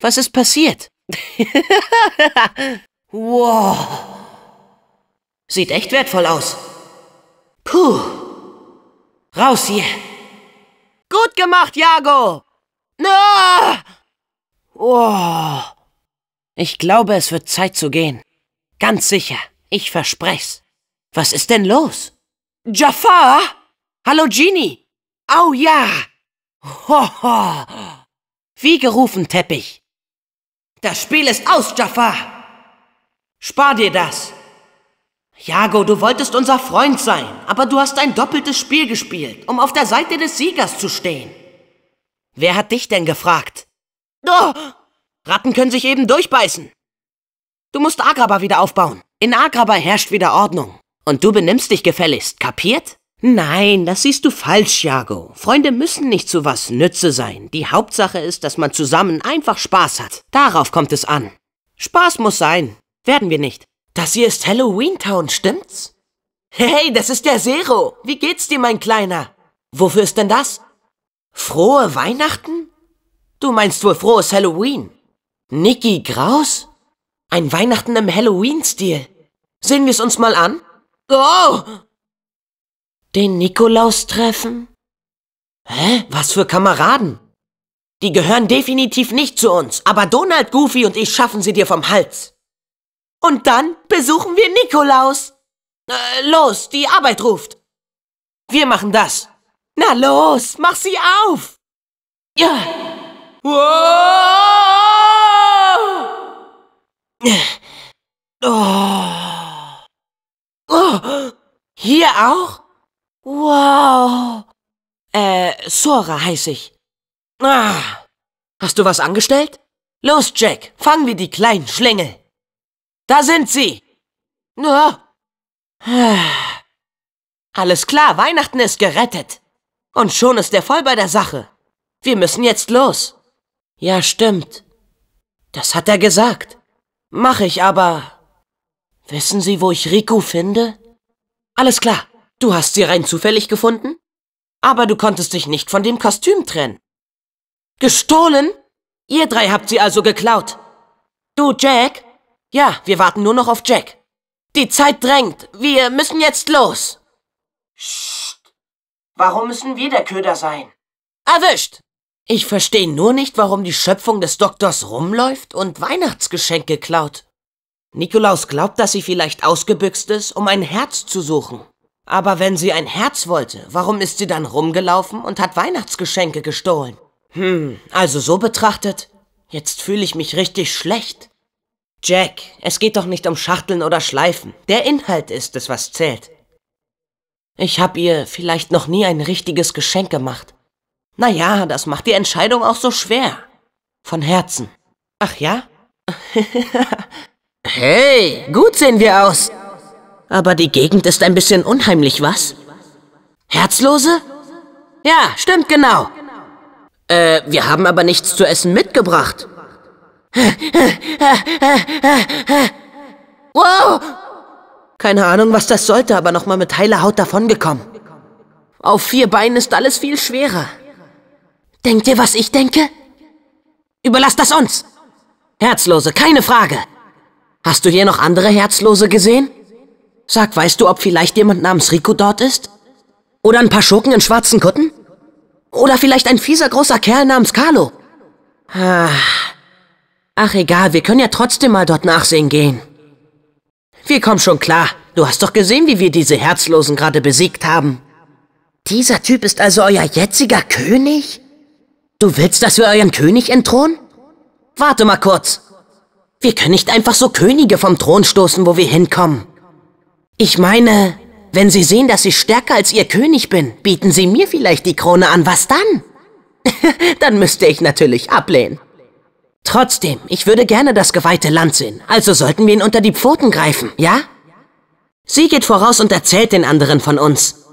Was ist passiert? *laughs* wow. Sieht echt wertvoll aus. Puh. Raus hier. Gut gemacht, Jago. Ah! Oh. Ich glaube, es wird Zeit zu gehen. Ganz sicher, ich versprech's. Was ist denn los? Jafar? Hallo Genie! Au oh, ja! Hoho! Ho. Wie gerufen, Teppich. Das Spiel ist aus, Jafar! Spar dir das! Jago, du wolltest unser Freund sein, aber du hast ein doppeltes Spiel gespielt, um auf der Seite des Siegers zu stehen. Wer hat dich denn gefragt? Oh, Ratten können sich eben durchbeißen. Du musst Agraba wieder aufbauen. In Agraba herrscht wieder Ordnung. Und du benimmst dich gefälligst, kapiert? Nein, das siehst du falsch, Jago. Freunde müssen nicht zu was Nütze sein. Die Hauptsache ist, dass man zusammen einfach Spaß hat. Darauf kommt es an. Spaß muss sein. Werden wir nicht. Das hier ist Halloween Town, stimmt's? Hey, das ist der Zero. Wie geht's dir, mein Kleiner? Wofür ist denn das? Frohe Weihnachten? Du meinst wohl frohes Halloween? Niki Graus? Ein Weihnachten im Halloween-Stil. Sehen wir es uns mal an? Oh! Den Nikolaus treffen? Hä? Was für Kameraden? Die gehören definitiv nicht zu uns, aber Donald, Goofy und ich schaffen sie dir vom Hals. Und dann besuchen wir Nikolaus. Äh, los, die Arbeit ruft. Wir machen das. Na los, mach sie auf! Ja! Wow! Oh. Oh. Hier auch? Wow! Äh, Sora heiß ich. Ah! Hast du was angestellt? Los, Jack, fangen wir die kleinen Schlingel! Da sind sie! Oh. Alles klar, Weihnachten ist gerettet! Und schon ist er voll bei der Sache. Wir müssen jetzt los. Ja, stimmt. Das hat er gesagt. Mach ich aber. Wissen Sie, wo ich Riku finde? Alles klar. Du hast sie rein zufällig gefunden? Aber du konntest dich nicht von dem Kostüm trennen. Gestohlen? Ihr drei habt sie also geklaut. Du, Jack? Ja, wir warten nur noch auf Jack. Die Zeit drängt. Wir müssen jetzt los. Shh. Warum müssen wir der Köder sein? Erwischt! Ich verstehe nur nicht, warum die Schöpfung des Doktors rumläuft und Weihnachtsgeschenke klaut. Nikolaus glaubt, dass sie vielleicht ausgebüxt ist, um ein Herz zu suchen. Aber wenn sie ein Herz wollte, warum ist sie dann rumgelaufen und hat Weihnachtsgeschenke gestohlen? Hm, also so betrachtet, jetzt fühle ich mich richtig schlecht. Jack, es geht doch nicht um Schachteln oder Schleifen. Der Inhalt ist es, was zählt. Ich hab ihr vielleicht noch nie ein richtiges Geschenk gemacht. Naja, das macht die Entscheidung auch so schwer. Von Herzen. Ach ja? *laughs* hey, gut sehen wir aus. Aber die Gegend ist ein bisschen unheimlich, was? Herzlose? Ja, stimmt genau. Äh, wir haben aber nichts zu essen mitgebracht. *laughs* Wow, keine Ahnung, was das sollte, aber nochmal mit heiler Haut davongekommen. Auf vier Beinen ist alles viel schwerer. Denkt ihr, was ich denke? Überlass das uns! Herzlose, keine Frage! Hast du hier noch andere Herzlose gesehen? Sag, weißt du, ob vielleicht jemand namens Rico dort ist? Oder ein paar Schurken in schwarzen Kutten? Oder vielleicht ein fieser großer Kerl namens Carlo? Ah. Ach, egal, wir können ja trotzdem mal dort nachsehen gehen. Wir kommen schon klar. Du hast doch gesehen, wie wir diese Herzlosen gerade besiegt haben. Dieser Typ ist also euer jetziger König? Du willst, dass wir euren König entthronen? Warte mal kurz. Wir können nicht einfach so Könige vom Thron stoßen, wo wir hinkommen. Ich meine, wenn sie sehen, dass ich stärker als ihr König bin, bieten sie mir vielleicht die Krone an. Was dann? *laughs* dann müsste ich natürlich ablehnen. Trotzdem, ich würde gerne das geweihte Land sehen, also sollten wir ihn unter die Pfoten greifen, ja? Sie geht voraus und erzählt den anderen von uns.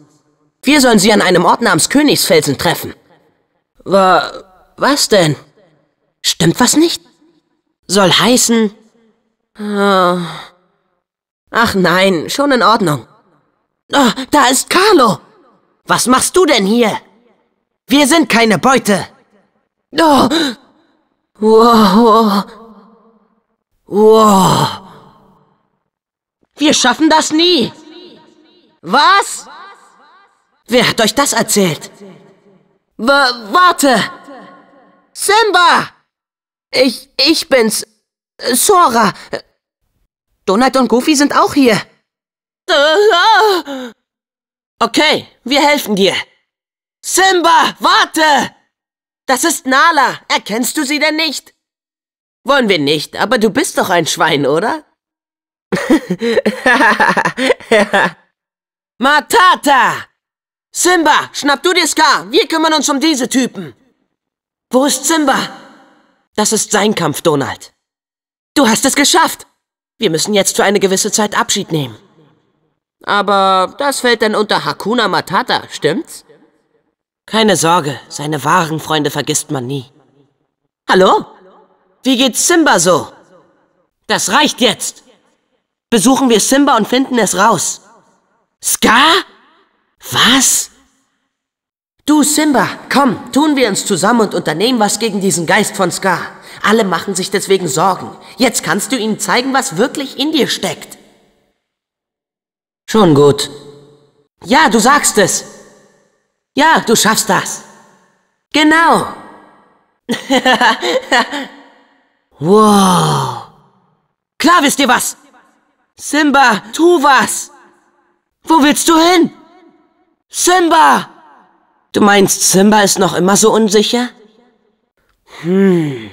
Wir sollen sie an einem Ort namens Königsfelsen treffen. Wa was denn? Stimmt was nicht? Soll heißen... Äh, ach nein, schon in Ordnung. Oh, da ist Carlo! Was machst du denn hier? Wir sind keine Beute! Oh! Wow. Wow. Wir schaffen das nie. Was? Wer hat euch das erzählt? W warte. Simba! Ich, ich bin's. Sora. Donald und Goofy sind auch hier. Okay, wir helfen dir. Simba, warte! Das ist Nala. Erkennst du sie denn nicht? Wollen wir nicht, aber du bist doch ein Schwein, oder? *laughs* Matata! Simba, schnapp du dir Scar. Wir kümmern uns um diese Typen. Wo ist Simba? Das ist sein Kampf, Donald. Du hast es geschafft. Wir müssen jetzt für eine gewisse Zeit Abschied nehmen. Aber das fällt dann unter Hakuna Matata, stimmt's? Keine Sorge, seine wahren Freunde vergisst man nie. Hallo? Wie geht's Simba so? Das reicht jetzt! Besuchen wir Simba und finden es raus. Ska? Was? Du, Simba, komm, tun wir uns zusammen und unternehmen was gegen diesen Geist von Ska. Alle machen sich deswegen Sorgen. Jetzt kannst du ihnen zeigen, was wirklich in dir steckt. Schon gut. Ja, du sagst es. Ja, du schaffst das. Genau. *laughs* wow. Klar wisst ihr was. Simba, tu was. Wo willst du hin? Simba! Du meinst, Simba ist noch immer so unsicher? Hm.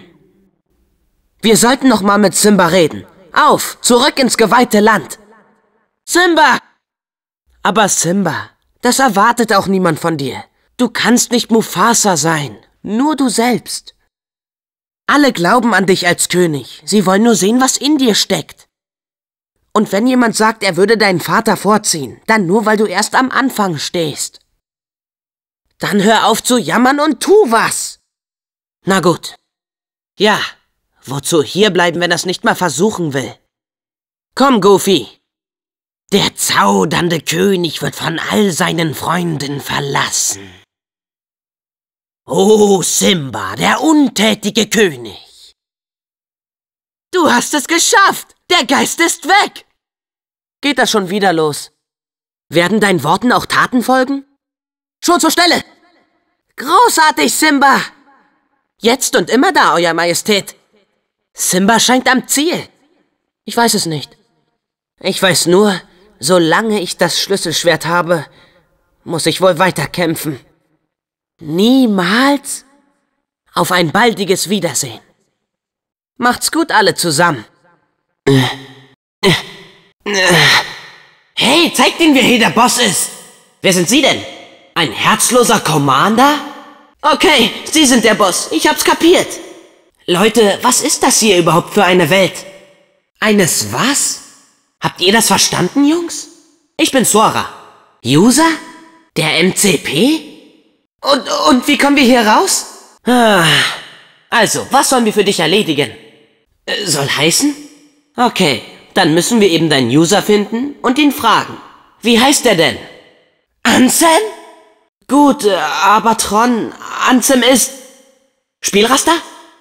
Wir sollten noch mal mit Simba reden. Auf, zurück ins geweihte Land. Simba! Aber Simba, das erwartet auch niemand von dir. Du kannst nicht Mufasa sein, nur du selbst. Alle glauben an dich als König, sie wollen nur sehen, was in dir steckt. Und wenn jemand sagt, er würde deinen Vater vorziehen, dann nur, weil du erst am Anfang stehst. Dann hör auf zu jammern und tu was! Na gut. Ja, wozu hierbleiben, wenn er es nicht mal versuchen will? Komm, Goofy, der zaudernde König wird von all seinen Freunden verlassen. oh, Simba, der untätige König! Du hast es geschafft! Der Geist ist weg! Geht das schon wieder los? Werden deinen Worten auch Taten folgen? Schon zur Stelle! Großartig, Simba! Jetzt und immer da, Euer Majestät! Simba scheint am Ziel. Ich weiß es nicht. Ich weiß nur, Solange ich das Schlüsselschwert habe, muss ich wohl weiterkämpfen. Niemals? Auf ein baldiges Wiedersehen. Macht's gut alle zusammen. Hey, zeig denen, wer hier der Boss ist. Wer sind Sie denn? Ein herzloser Commander? Okay, Sie sind der Boss. Ich hab's kapiert. Leute, was ist das hier überhaupt für eine Welt? Eines was? Habt ihr das verstanden, Jungs? Ich bin Sora. User? Der MCP? Und, und wie kommen wir hier raus? Ah, also, was sollen wir für dich erledigen? Äh, soll heißen? Okay, dann müssen wir eben deinen User finden und ihn fragen. Wie heißt er denn? Ansem? Gut, äh, aber Tron, Ansem ist... Spielraster?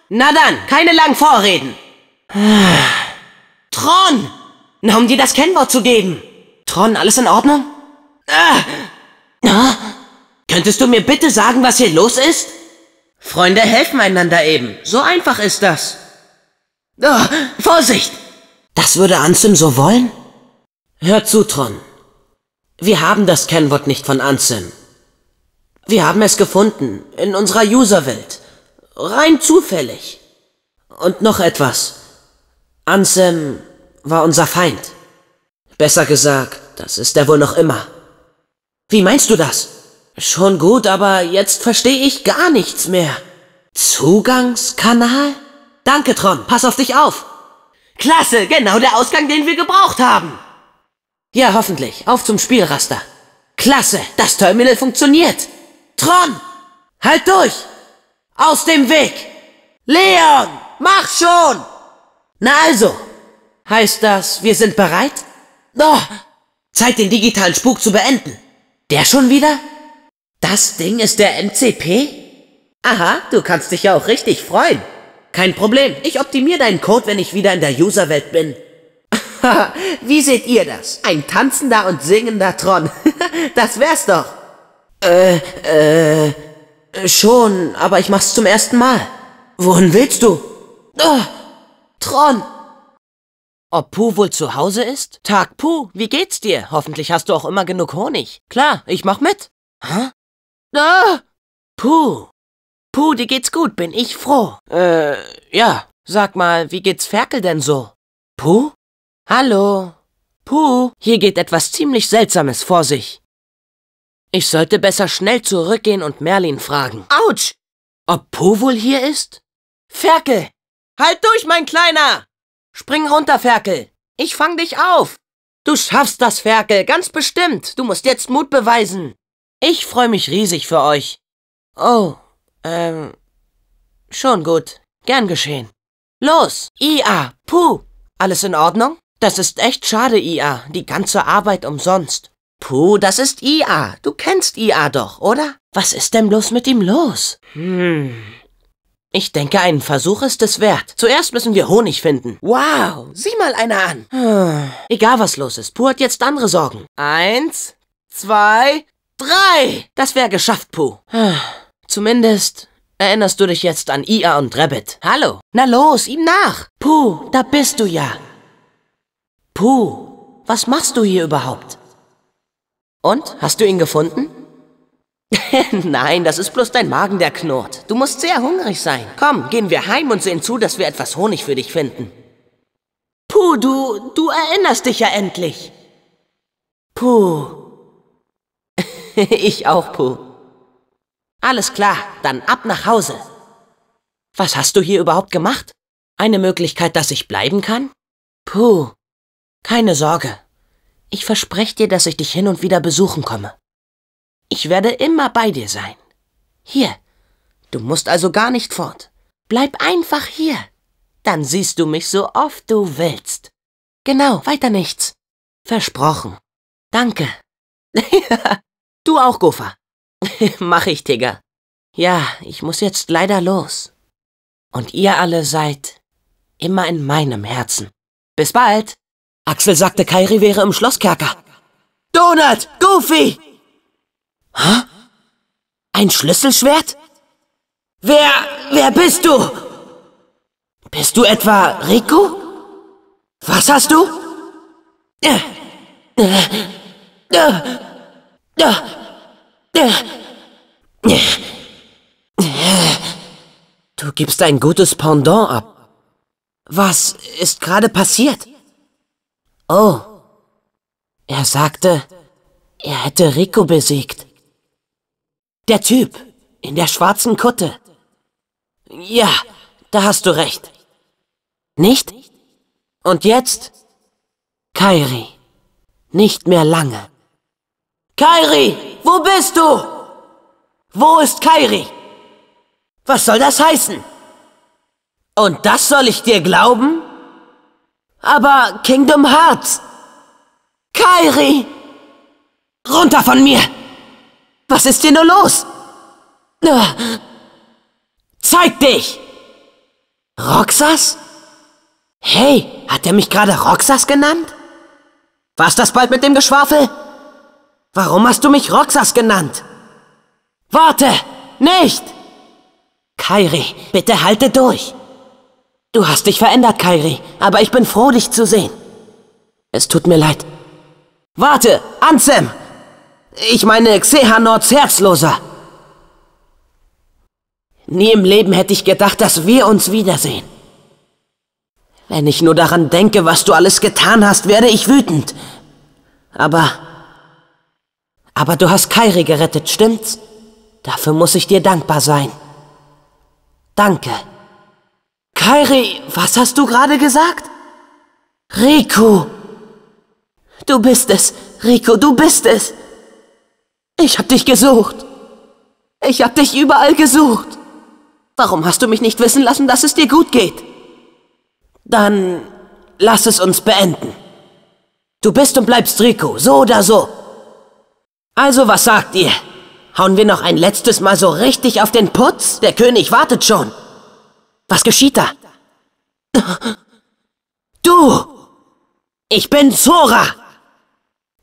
Na dann, keine langen Vorreden. Ah, Tron! Na, um dir das Kennwort zu geben. Tron, alles in Ordnung? Ah. ah. Könntest du mir bitte sagen, was hier los ist? Freunde helfen einander eben. So einfach ist das. Oh, Vorsicht! Das würde Ansem so wollen? Hör zu, Tron. Wir haben das Kennwort nicht von Ansem. Wir haben es gefunden, in unserer Userwelt. Rein zufällig. Und noch etwas. Ansem war unser Feind. Besser gesagt, das ist er wohl noch immer. Wie meinst du das? Schon gut, aber jetzt verstehe ich gar nichts mehr. Zugangskanal? Danke, Tron, pass auf dich auf. Klasse, genau der Ausgang, den wir gebraucht haben. Ja, hoffentlich. Auf zum Spielraster. Klasse, das Terminal funktioniert. Tron, halt durch. Aus dem Weg. Leon, mach schon. Na also. Heißt das, wir sind bereit? Oh, Zeit, den digitalen Spuk zu beenden. Der schon wieder? Das Ding ist der MCP? Aha, du kannst dich ja auch richtig freuen. Kein Problem, ich optimiere deinen Code, wenn ich wieder in der Userwelt bin. *laughs* Wie seht ihr das? Ein tanzender und singender Tron. *laughs* das wär's doch. Äh, äh, schon, aber ich mach's zum ersten Mal. Wohin willst du? Oh, Tron, ob Puh wohl zu Hause ist? Tag Puh, wie geht's dir? Hoffentlich hast du auch immer genug Honig. Klar, ich mach mit. Hä? Ah! Puh. Puh, dir geht's gut, bin ich froh. Äh, ja. Sag mal, wie geht's Ferkel denn so? Puh? Hallo? Puh, hier geht etwas ziemlich Seltsames vor sich. Ich sollte besser schnell zurückgehen und Merlin fragen. Autsch! Ob Puh wohl hier ist? Ferkel! Halt durch, mein Kleiner! Spring runter, Ferkel! Ich fang dich auf! Du schaffst das, Ferkel, ganz bestimmt! Du musst jetzt Mut beweisen! Ich freue mich riesig für euch! Oh, ähm, schon gut. Gern geschehen. Los, Ia, Puh! Alles in Ordnung? Das ist echt schade, Ia, die ganze Arbeit umsonst. Puh, das ist Ia. Du kennst Ia doch, oder? Was ist denn bloß mit ihm los? Hm, ich denke, einen Versuch ist es wert. Zuerst müssen wir Honig finden. Wow, sieh mal einer an. *sighs* Egal, was los ist, Pooh hat jetzt andere Sorgen. Eins, zwei, drei. Das wäre geschafft, Pooh. *sighs* Zumindest erinnerst du dich jetzt an Ia und Rabbit. Hallo. Na los, ihm nach. Pooh, da bist du ja. Pooh, was machst du hier überhaupt? Und, hast du ihn gefunden? *laughs* Nein, das ist bloß dein Magen, der knurrt. Du musst sehr hungrig sein. Komm, gehen wir heim und sehen zu, dass wir etwas Honig für dich finden. Puh, du, du erinnerst dich ja endlich. Puh. *laughs* ich auch, Puh. Alles klar, dann ab nach Hause. Was hast du hier überhaupt gemacht? Eine Möglichkeit, dass ich bleiben kann? Puh. Keine Sorge. Ich verspreche dir, dass ich dich hin und wieder besuchen komme. Ich werde immer bei dir sein. Hier, du musst also gar nicht fort. Bleib einfach hier. Dann siehst du mich so oft du willst. Genau, weiter nichts. Versprochen. Danke. *laughs* du auch, Gopher. *laughs* Mach ich, Tigger. Ja, ich muss jetzt leider los. Und ihr alle seid immer in meinem Herzen. Bis bald! Axel sagte, Kairi wäre im Schlosskerker. Donut! Goofy! Hä? Ein Schlüsselschwert? Wer, wer bist du? Bist du etwa Rico? Was hast du? du gibst ein gutes Pendant ab. Was ist gerade passiert? Oh, er sagte, er hätte Rico besiegt. Der Typ in der schwarzen Kutte. Ja, da hast du recht. Nicht? Und jetzt? Kairi. Nicht mehr lange. Kairi, wo bist du? Wo ist Kairi? Was soll das heißen? Und das soll ich dir glauben? Aber Kingdom Hearts. Kairi! Runter von mir! Was ist hier nur los? Zeig dich! Roxas? Hey, hat er mich gerade Roxas genannt? Was das bald mit dem Geschwafel? Warum hast du mich Roxas genannt? Warte! Nicht! Kairi, bitte halte durch! Du hast dich verändert, Kairi, aber ich bin froh, dich zu sehen. Es tut mir leid. Warte, Ansem! Ich meine Xehanorts Herzloser. Nie im Leben hätte ich gedacht, dass wir uns wiedersehen. Wenn ich nur daran denke, was du alles getan hast, werde ich wütend. Aber... Aber du hast Kairi gerettet, stimmt's? Dafür muss ich dir dankbar sein. Danke. Kairi, was hast du gerade gesagt? Riku! Du bist es, Riku, du bist es! Ich hab dich gesucht. Ich hab dich überall gesucht. Warum hast du mich nicht wissen lassen, dass es dir gut geht? Dann lass es uns beenden. Du bist und bleibst Rico, so oder so. Also, was sagt ihr? Hauen wir noch ein letztes Mal so richtig auf den Putz? Der König wartet schon. Was geschieht da? Du! Ich bin Zora!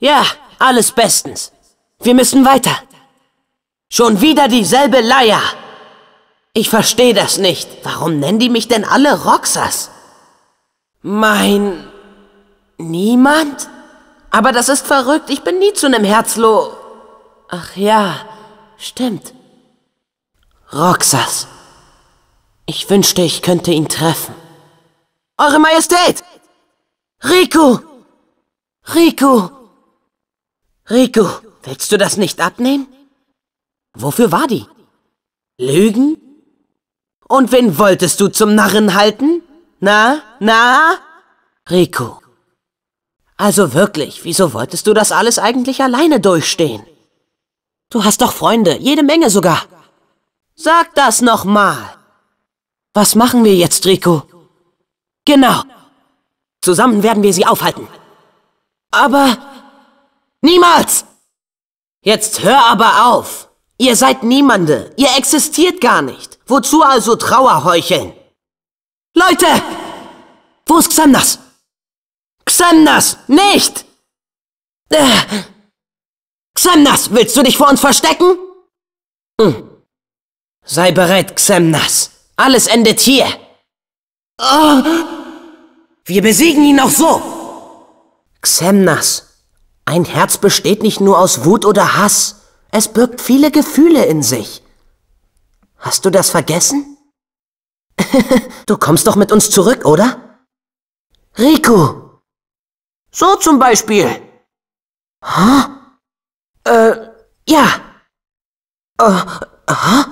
Ja, alles bestens. Wir müssen weiter. Schon wieder dieselbe Leier. Ich verstehe das nicht. Warum nennen die mich denn alle Roxas? Mein... Niemand? Aber das ist verrückt. Ich bin nie zu einem Herzlo... Ach ja, stimmt. Roxas. Ich wünschte, ich könnte ihn treffen. Eure Majestät! Riku! Riku! Riku! Willst du das nicht abnehmen? Wofür war die? Lügen? Und wen wolltest du zum Narren halten? Na, na? Rico. Also wirklich, wieso wolltest du das alles eigentlich alleine durchstehen? Du hast doch Freunde, jede Menge sogar. Sag das nochmal. Was machen wir jetzt, Rico? Genau. Zusammen werden wir sie aufhalten. Aber... Niemals! Jetzt hör aber auf! Ihr seid niemande, ihr existiert gar nicht. Wozu also Trauer heucheln? Leute! Wo ist Xemnas? Xemnas! nicht! Äh. Xemnas, willst du dich vor uns verstecken? Hm. Sei bereit, Xemnas. Alles endet hier. Oh. Wir besiegen ihn auch so. Xemnas, ein Herz besteht nicht nur aus Wut oder Hass, es birgt viele Gefühle in sich. Hast du das vergessen? *laughs* du kommst doch mit uns zurück, oder? Riku! So zum Beispiel. Hä? Huh? Äh, ja. Äh, uh,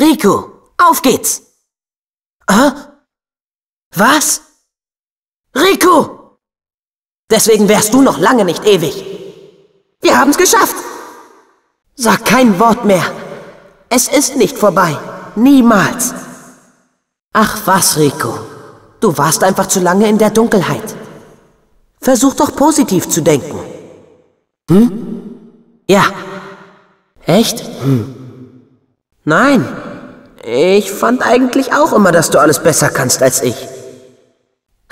Riku, auf geht's. Hä? Was? Riku! Deswegen wärst du noch lange nicht ewig. Wir haben's geschafft. Sag kein Wort mehr. Es ist nicht vorbei. Niemals. Ach was, Rico. Du warst einfach zu lange in der Dunkelheit. Versuch doch positiv zu denken. Hm? Ja. Echt? Hm. Nein. Ich fand eigentlich auch immer, dass du alles besser kannst als ich.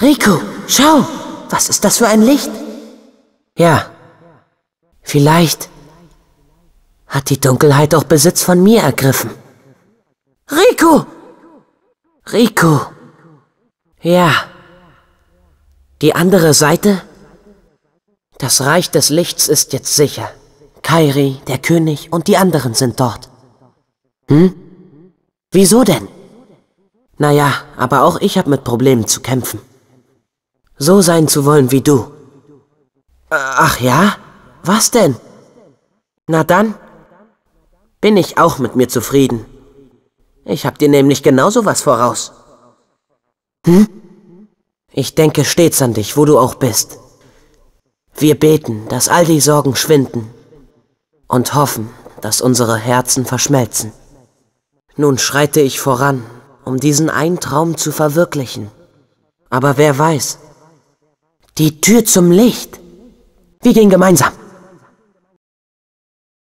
Rico, schau. Was ist das für ein Licht? Ja, vielleicht hat die Dunkelheit auch Besitz von mir ergriffen. Rico! Rico! Ja. Die andere Seite? Das Reich des Lichts ist jetzt sicher. Kairi, der König und die anderen sind dort. Hm? Wieso denn? Naja, aber auch ich habe mit Problemen zu kämpfen so sein zu wollen wie du. Äh, ach ja? Was denn? Na dann bin ich auch mit mir zufrieden. Ich hab dir nämlich genauso was voraus. Hm? Ich denke stets an dich, wo du auch bist. Wir beten, dass all die Sorgen schwinden und hoffen, dass unsere Herzen verschmelzen. Nun schreite ich voran, um diesen einen Traum zu verwirklichen. Aber wer weiß, die Tür zum Licht. Wir gehen gemeinsam.